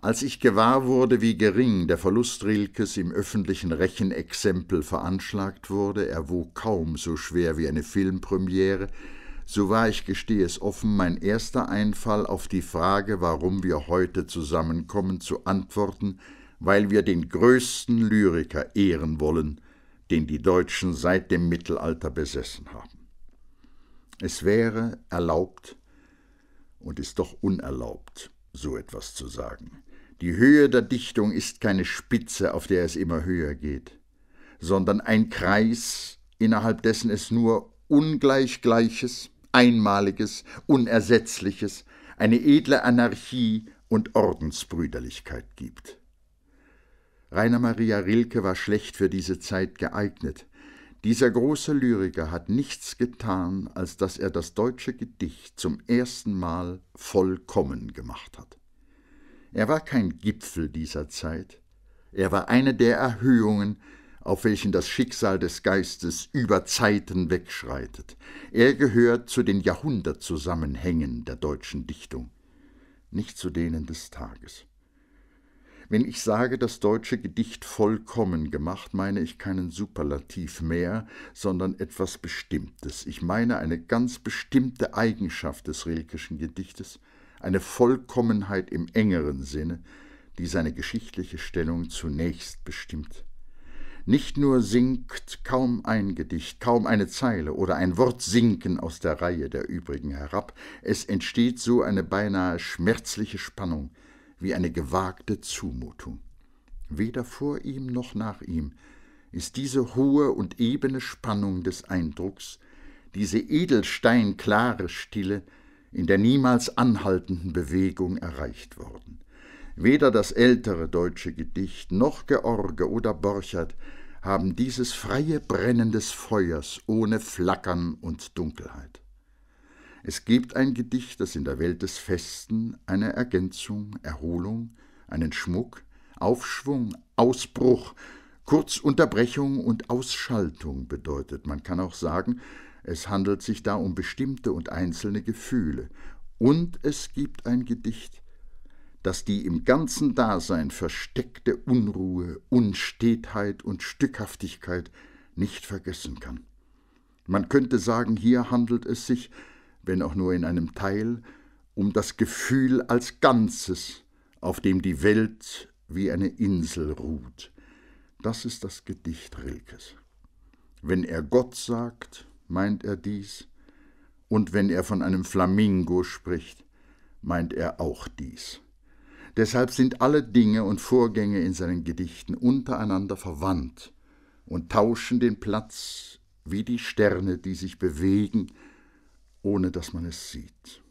Als ich gewahr wurde, wie gering der Verlust Rilkes im öffentlichen Rechenexempel veranschlagt wurde, er wog kaum so schwer wie eine Filmpremiere, so war ich, gestehe es offen, mein erster Einfall auf die Frage, warum wir heute zusammenkommen, zu antworten, weil wir den größten Lyriker ehren wollen, den die Deutschen seit dem Mittelalter besessen haben. Es wäre erlaubt und ist doch unerlaubt, so etwas zu sagen. Die Höhe der Dichtung ist keine Spitze, auf der es immer höher geht, sondern ein Kreis, innerhalb dessen es nur Ungleichgleiches, Einmaliges, Unersetzliches, eine edle Anarchie und Ordensbrüderlichkeit gibt. Rainer Maria Rilke war schlecht für diese Zeit geeignet. Dieser große Lyriker hat nichts getan, als dass er das deutsche Gedicht zum ersten Mal vollkommen gemacht hat. Er war kein Gipfel dieser Zeit. Er war eine der Erhöhungen, auf welchen das Schicksal des Geistes über Zeiten wegschreitet. Er gehört zu den Jahrhundertzusammenhängen der deutschen Dichtung, nicht zu denen des Tages. Wenn ich sage, das deutsche Gedicht vollkommen gemacht, meine ich keinen Superlativ mehr, sondern etwas Bestimmtes. Ich meine eine ganz bestimmte Eigenschaft des Rilkeschen Gedichtes – eine Vollkommenheit im engeren Sinne, die seine geschichtliche Stellung zunächst bestimmt. Nicht nur sinkt kaum ein Gedicht, kaum eine Zeile oder ein Wort sinken aus der Reihe der übrigen herab, es entsteht so eine beinahe schmerzliche Spannung, wie eine gewagte Zumutung. Weder vor ihm noch nach ihm ist diese hohe und ebene Spannung des Eindrucks, diese edelsteinklare Stille, in der niemals anhaltenden Bewegung erreicht worden. Weder das ältere deutsche Gedicht noch George oder Borchert haben dieses freie Brennen des Feuers ohne Flackern und Dunkelheit. Es gibt ein Gedicht, das in der Welt des Festen eine Ergänzung, Erholung, einen Schmuck, Aufschwung, Ausbruch, Kurzunterbrechung und Ausschaltung bedeutet. Man kann auch sagen, es handelt sich da um bestimmte und einzelne Gefühle, und es gibt ein Gedicht, das die im ganzen Dasein versteckte Unruhe, Unstetheit und Stückhaftigkeit nicht vergessen kann. Man könnte sagen, hier handelt es sich, wenn auch nur in einem Teil, um das Gefühl als Ganzes, auf dem die Welt wie eine Insel ruht. Das ist das Gedicht Rilkes. Wenn er Gott sagt, meint er dies, und wenn er von einem Flamingo spricht, meint er auch dies. Deshalb sind alle Dinge und Vorgänge in seinen Gedichten untereinander verwandt und tauschen den Platz wie die Sterne, die sich bewegen, ohne dass man es sieht.